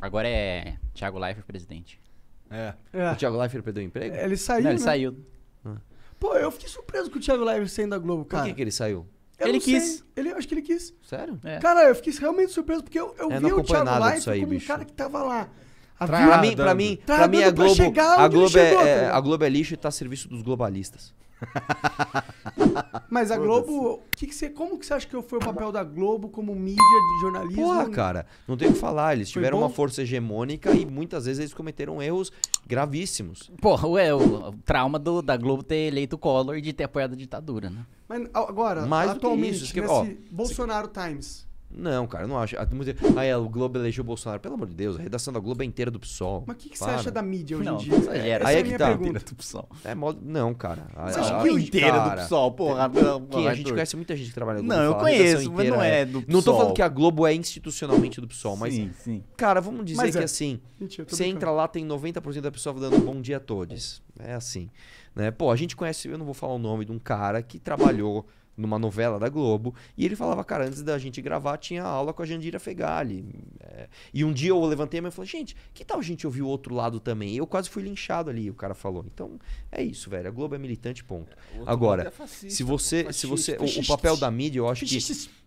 Agora é Thiago Leifert presidente. É. É. O Thiago Leifert perdeu o emprego? Ele saiu, Não, ele né? saiu. Ah. Pô, eu fiquei surpreso com o Thiago Leifert saindo da Globo, Por cara. que, que ele saiu? Eu Ele não sei. quis. Ele, acho que ele quis. Sério? É. Cara, eu fiquei realmente surpreso, porque eu, eu É, vi não o Thiago nada disso aí, como um bicho. cara que tava lá. Tra- Pra mim, pra mim, pra mim a pra Globo, a Globo, é, chegou, tá é, a Globo é lixo e tá a serviço dos globalistas. Mas a Globo. Que que você, como que você acha que foi o papel da Globo como mídia de jornalismo? Porra, cara, não tem o que falar. Eles foi tiveram bom? uma força hegemônica e muitas vezes eles cometeram erros gravíssimos. Porra, ué, o, trauma do, da Globo ter eleito o Collor e de ter apoiado a ditadura, né? Mas agora, Mais atualmente, isso, que, ó, Bolsonaro Times. Não, cara, não acho. Ah, é, o Globo elegeu o Bolsonaro. Pelo amor de Deus, a redação da Globo é inteira do PSOL. Mas o que, que você acha da mídia hoje em dia? Aí é, é que tá. Inteira do PSOL. É modo... Não, cara. A, você ah, acha a, que é inteira cara... do PSOL, porra? Não, Quem, a gente conhece muita gente que trabalha no Globo. Não, eu conheço, mas não é né? do PSOL. Não tô falando que a Globo é institucionalmente do PSOL, mas... Sim, sim. Cara, vamos dizer mas que é. assim, Mentira, você entra lá, tem 90% da pessoa dando bom dia a todos. É assim. Né? Pô, a gente conhece... Eu não vou falar o nome de um cara que trabalhou numa novela da Globo, e ele falava, cara, antes da gente gravar tinha aula com a Jandira Fegali. É, e um dia eu levantei a mão e falei, gente, que tal a gente ouvir o outro lado também? eu quase fui linchado ali, o cara falou. Então, é isso, velho, a Globo é militante, ponto. É, Agora, é fascista, se você, fascista, se você, fascista, o, o, papel da mídia, eu acho que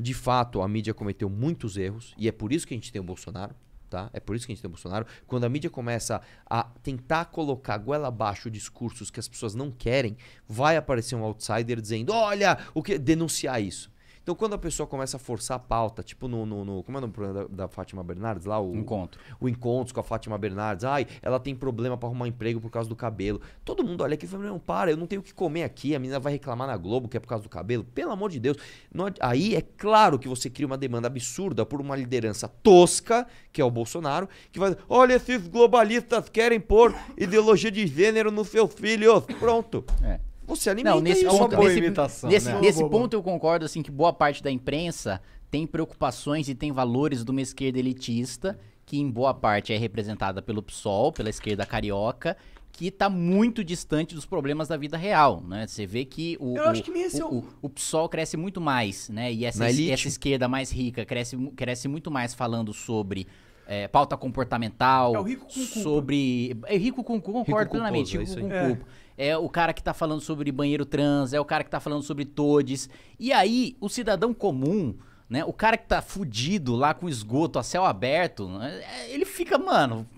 de fato a mídia cometeu muitos erros, e é por isso que a gente tem o Bolsonaro. Tá? É por isso que a gente tem o Bolsonaro. Quando a mídia começa a tentar colocar goela abaixo discursos que as pessoas não querem, vai aparecer um outsider dizendo: olha, o que denunciar isso. Então, quando a pessoa começa a forçar a pauta, tipo no. no, no como é o problema da, da, Fátima Bernardes lá? O encontro. O encontro com a Fátima Bernardes. Ai, ela tem problema para arrumar emprego por causa do cabelo. Todo mundo olha aqui e fala: não, para, eu não tenho o que comer aqui. A menina vai reclamar na Globo que é por causa do cabelo. Pelo amor de Deus. Não, aí é claro que você cria uma demanda absurda por uma liderança tosca, que é o Bolsonaro, que vai. Olha, esses globalistas querem pôr ideologia de gênero nos seus filhos. Pronto. É. Você alimenta não, nesse isso. Ponto, nesse, imitação, nesse, né? nesse ponto eu concordo assim que boa parte da imprensa tem preocupações e tem valores de uma esquerda elitista que em boa parte é representada pelo PSOL, pela esquerda carioca, que está muito distante dos problemas da vida real, né? Você vê que o, Eu o, acho que é o, o... o, PSOL cresce muito mais, né? E essa, essa esquerda mais rica cresce, cresce muito mais falando sobre é, pauta comportamental, é sobre... É rico com culpa, concordo rico plenamente, culposo, rico é com culpa é o cara que tá falando sobre banheiro trans, é o cara que tá falando sobre todes. E aí, o cidadão comum, né? O cara que tá fudido lá com esgoto a céu aberto, né, é, ele fica, mano,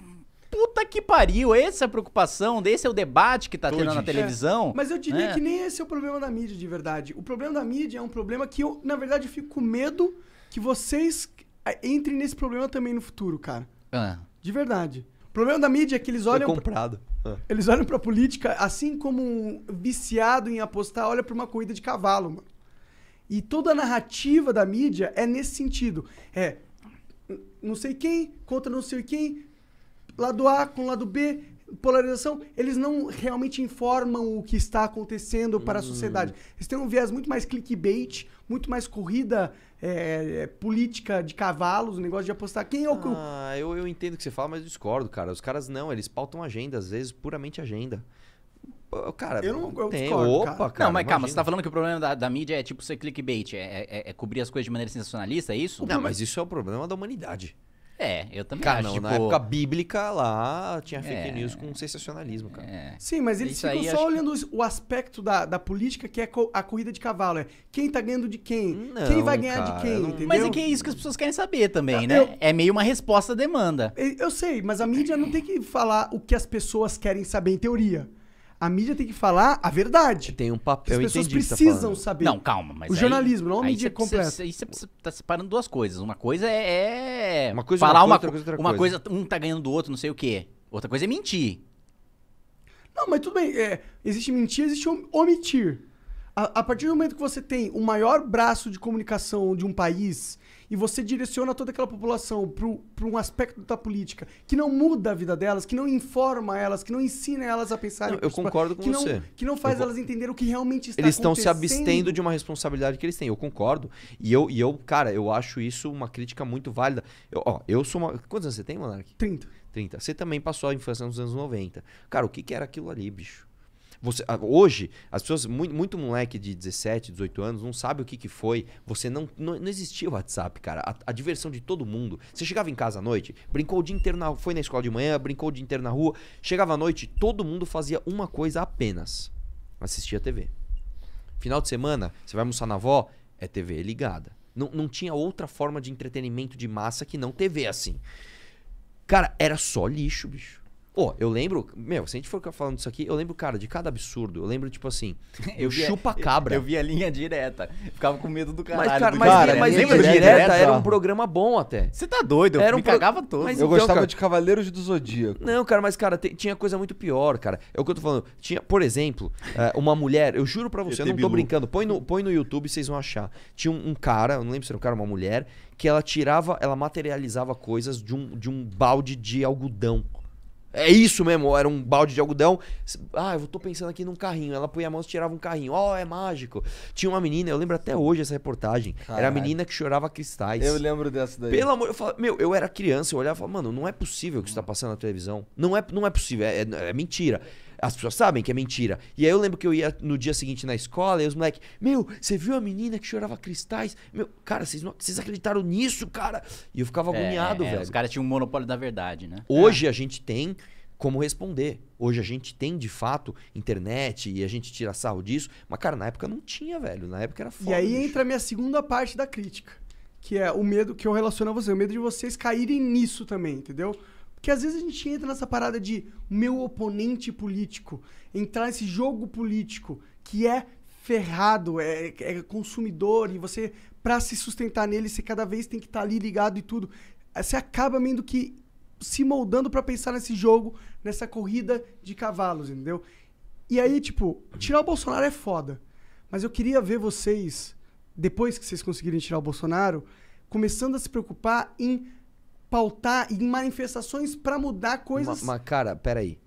Puta que pariu, essa é a preocupação, esse é o debate que tá tendo na televisão. É. Mas eu diria né? que nem esse é o problema da mídia de verdade. O problema da mídia é um problema que eu, na verdade, fico com medo que vocês entrem nesse problema também no futuro, cara. Ah. De verdade. O problema da mídia é que eles olham. Foi comprado. Ah. Eles olham pra política assim como um viciado em apostar olha pra uma corrida de cavalo, mano. E toda a narrativa da mídia é nesse sentido. É não sei quem contra não sei quem, lado A com lado B, polarização. Eles não realmente informam o que está acontecendo para a hum. sociedade. Eles têm um viés muito mais clickbait, muito mais corrida é, é, política de cavalos, o negócio de apostar. Quem é o. Ah, eu, eu entendo o que você fala, mas eu discordo, cara. Os caras não, eles pautam agenda, às vezes puramente agenda. Cara, eu não, eu tem. Discordo, Opa, cara. cara. Não, mas imagina. calma, você tá falando que o problema da, da mídia é tipo ser clickbait, é, é, é, cobrir as coisas de maneira sensacionalista, é isso? Não, mas isso é o problema da humanidade. É, eu também cara, acho. Não, tipo... na época bíblica lá tinha é. fake é... news com sensacionalismo, cara. É... Sim, mas eles Isso ficam só olhando o aspecto da, da política que é a corrida de cavalo. É quem tá ganhando de quem? Não, quem vai ganhar cara, de quem? Não... Entendeu? Mas é que é isso que as pessoas querem saber também, é, né? Eu... É meio uma resposta à demanda. Eu sei, mas a mídia não tem que falar o que as pessoas querem saber em teoria a mídia tem que falar a verdade. Tem um papel. As pessoas tá precisam tá saber. Não, calma, mas. O aí, jornalismo, não a mídia cê, completa. aí você tá separando duas coisas. Uma coisa é. é uma coisa é falar uma, coisa, é uma, outra coisa, coisa. coisa, um tá ganhando do outro, não sei o quê. Outra coisa é mentir. Não, mas tudo bem. É, existe mentir, existe omitir. A, a partir do momento que você tem o maior braço de comunicação de um país e você direciona toda aquela população para um aspecto da política que não muda a vida delas, que não informa elas, que não ensina elas a pensar. Eu concordo com que você. Não, que não faz eu elas entender o que realmente está eles acontecendo. Eles estão se abstendo de uma responsabilidade que eles têm. Eu concordo. E eu, e eu cara, eu acho isso uma crítica muito válida. Eu, ó, eu sou uma. Quantos anos você tem, Monark? 30. 30. Você também passou a infância nos anos 90. Cara, o que, que era aquilo ali, bicho? Você, hoje, as pessoas, muito, muito, moleque de 17, 18 anos, não sabe o que, que foi. Você não, não, não existia o WhatsApp, cara. A, a, diversão de todo mundo. Você chegava em casa à noite, brincou o dia inteiro na foi na escola de manhã, brincou o dia inteiro na rua, chegava à noite, todo mundo fazia uma coisa apenas: assistia TV. Final de semana, você vai almoçar na avó, é TV ligada. Não, não tinha outra forma de entretenimento de massa que não TV assim. Cara, era só lixo, bicho. Pô, oh, eu lembro, meu, se a gente for falando disso aqui, eu lembro, cara, de cada absurdo. Eu lembro, tipo assim, eu, chupa-cabra. Eu, eu vi a linha direta. Ficava com medo do caralho. Mas, cara, mas, cara, mas linha, direta, direta, era um programa bom até. Você tá doido, eu era um me pro... cagava todo. Mas eu então, gostava cara... de Cavaleiros do Zodíaco. Não, cara, mas, cara, tinha coisa muito pior, cara. É o que eu tô falando. Tinha, por exemplo, eh, uma mulher, eu juro pra você, eu não tô brincando. Põe no, põe no YouTube vocês vão achar. Tinha um, um cara, eu não lembro se era um cara ou uma mulher, que ela tirava, ela materializava coisas de um, de um balde de algodão. É isso mesmo, era um balde de algodão. Ah, eu tô pensando aqui num carrinho. Ela punha a mão e tirava um carrinho. Ó, oh, é mágico. Tinha uma menina, eu lembro até hoje essa reportagem. Caralho. Era a menina que chorava cristais. Eu lembro dessa daí. Pelo amor, eu falava, meu, eu era criança, eu olhava e falava, mano, não é possível que isso tá passando na televisão. Não é, não é possível, é, é, é mentira. As pessoas sabem que é mentira. E aí eu lembro que eu ia no dia seguinte na escola e os moleques, meu, você viu a menina que chorava cristais? Meu, cara, vocês, vocês acreditaram nisso, cara? E eu ficava é, agoniado, é, é, velho. Os caras tinham um monopólio da verdade, né? Hoje é. a gente tem como responder. Hoje a gente tem, de fato, internet e a gente tira sarro disso. Mas, cara, na época não tinha, velho. Na época era foda. E aí bicho. entra a minha segunda parte da crítica. Que é o medo que eu relaciono a você. O medo de vocês caírem nisso também, entendeu? Porque às vezes a gente entra nessa parada de meu oponente político, entrar nesse jogo político que é ferrado, é, é consumidor, e você, para se sustentar nele, você cada vez tem que estar tá ali ligado e tudo. Eh, você acaba meio que se moldando para pensar nesse jogo, nessa corrida de cavalos, entendeu? E aí, tipo, tirar o Bolsonaro é foda. Mas eu queria ver vocês, depois que vocês conseguirem tirar o Bolsonaro, começando a se preocupar em pautar em manifestações para mudar coisas. Mas, cara, peraí.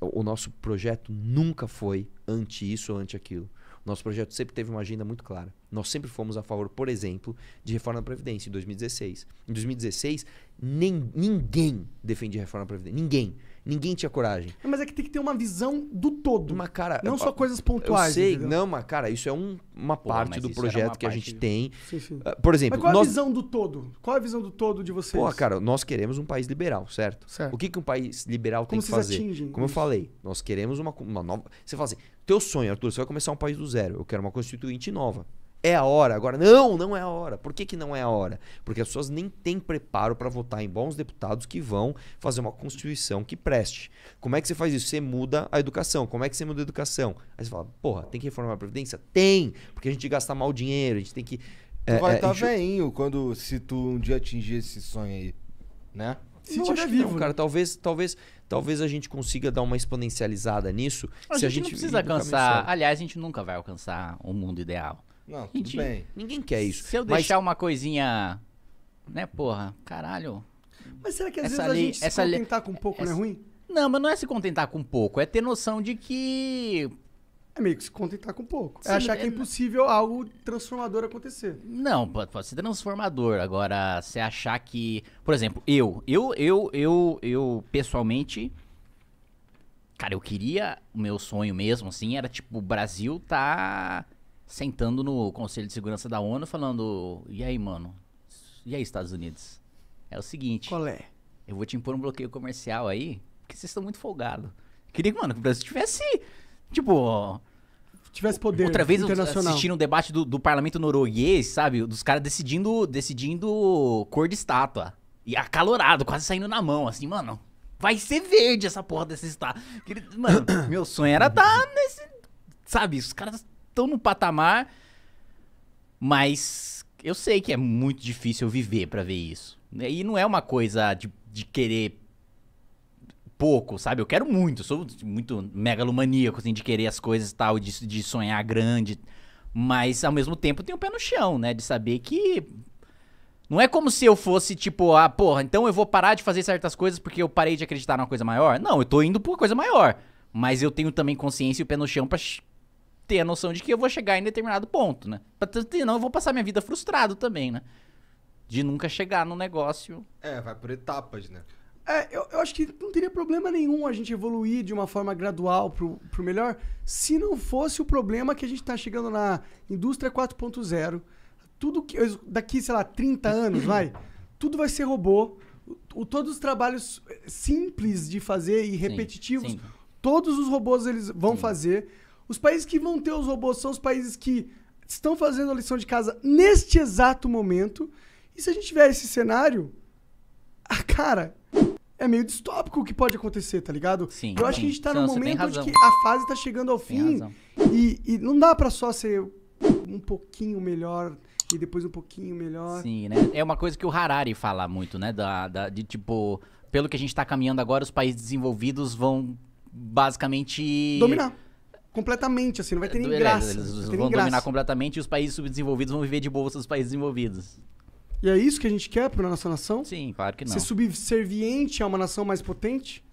O nosso projeto nunca foi anti isso ou anti aquilo. Nosso projeto sempre teve uma agenda muito clara. Nós sempre fomos a favor, por exemplo, de reforma da Previdência em 2016. Em 2016, nem, ninguém defendia reforma previdenciária. Ninguém. Ninguém tinha coragem. Mas é que tem que ter uma visão do todo. Uma cara, não eu, só coisas pontuais. Eu sei, entendeu? não, mas cara, isso é um, uma Pô, parte do projeto que parte... a gente tem. Sim, sim. Ah, por exemplo, mas qual é nós... a visão do todo? Qual é a visão do todo de vocês? Pô, cara, nós queremos um país liberal, certo? certo. O que, que um país liberal Como tem que fazer? Atingem? Como isso. eu falei, nós queremos uma, uma nova. Você fala assim, teu sonho, Arthur, você vai começar um país do zero. Eu quero uma constituinte nova é a hora. Agora, não, não é a hora. Por que, que não é a hora? Porque as pessoas nem têm preparo para votar em bons deputados que vão fazer uma Constituição que preste. Como é que você faz isso? Você muda a educação. Como é que você muda a educação? Aí você fala, porra, tem que reformar a Previdência? Tem! Porque a gente gasta mal dinheiro, a gente tem que. É, tu vai estar é, tá gente... veinho quando se tu um dia atingir esse sonho aí, né? Se não, tiver vivo, não, cara, né? talvez, talvez, talvez a gente consiga dar uma exponencializada nisso. A se gente a gente não precisa alcançar. Aliás, a gente nunca vai alcançar o um mundo ideal. Não, tudo Gente, bem. Ninguém quer isso. Se eu mas... deixar uma coisinha. Né, porra? Caralho. Mas será que às essa vezes lei, a gente essa se contentar lei, com um pouco essa... não é ruim? Não, mas não é se contentar com pouco. É ter noção de que. É meio que se contentar com pouco. É achar que é, é impossível algo transformador acontecer. Não, pode ser transformador. Agora, você achar que. Por exemplo, eu. Eu, eu, eu, eu, pessoalmente. Cara, eu queria. O meu sonho mesmo, assim, era tipo, o Brasil tá sentando no Conselho de Segurança da ONU falando: e aí, mano? E aí, Estados Unidos? É o seguinte. Qual é? Eu vou te impor um bloqueio comercial aí, porque vocês estão muito folgados. Queria que, mano, que o Brasil tivesse. Tipo. Tivesse poder. Outra vez internacional. eu assisti um debate do, do parlamento norueguês, sabe? Dos caras decidindo, decidindo cor de estátua. E acalorado, quase saindo na mão, assim, mano. Vai ser verde essa porra desse estátua. Mano, meu sonho era estar tá nesse. Sabe? Os caras estão no patamar, mas eu sei que é muito difícil viver para ver isso. Né, e não é uma coisa de, de querer pouco, sabe? Eu quero muito, sou muito megalomaníaco, assim, de querer as coisas e tal, de, de sonhar grande. Mas, ao mesmo tempo, tem o pé no chão, né? De saber que não é como se eu fosse tipo, ah, porra, então eu vou parar de fazer certas coisas porque eu parei de acreditar numa coisa maior. Não, eu tô indo pra uma coisa maior. Mas eu tenho também consciência e o pé no chão pra ter a noção de que eu vou chegar em determinado ponto, né? Senão eu vou passar minha vida frustrado também, né? De nunca chegar no negócio. É, vai por etapas, né? É, eu, eu acho que não teria problema nenhum a gente evoluir de uma forma gradual pro, pro melhor, se não fosse o problema que a gente tá chegando na indústria 4.0. Tudo que. Daqui, sei lá, 30 anos, vai. Tudo vai ser robô. O, todos os trabalhos eh, simples de fazer e repetitivos, sim, sim. todos os robôs eles vão sim. fazer. Os países que vão ter os robôs são os países que estão fazendo a lição de casa neste exato momento. E se a gente tiver esse cenário, a ah, cara, é meio distópico o que pode acontecer, tá ligado? Sim. Eu acho que a gente tá num momento que a fase tá chegando ao fim. E, e, não dá para só ser um pouquinho melhor e depois um pouquinho melhor. Sim, né? É uma coisa que o Harari fala muito, né? Da, da de tipo, pelo que a gente tá caminhando agora, os países desenvolvidos vão basicamente. Dominar completamente, assim, não vai ter nem é, graça. Eles vão graça. dominar completamente e os países subdesenvolvidos vão viver de bolsa dos países desenvolvidos. E é isso que a gente quer para nossa nação? Sim, claro que não. Ser subserviente a uma nação mais potente?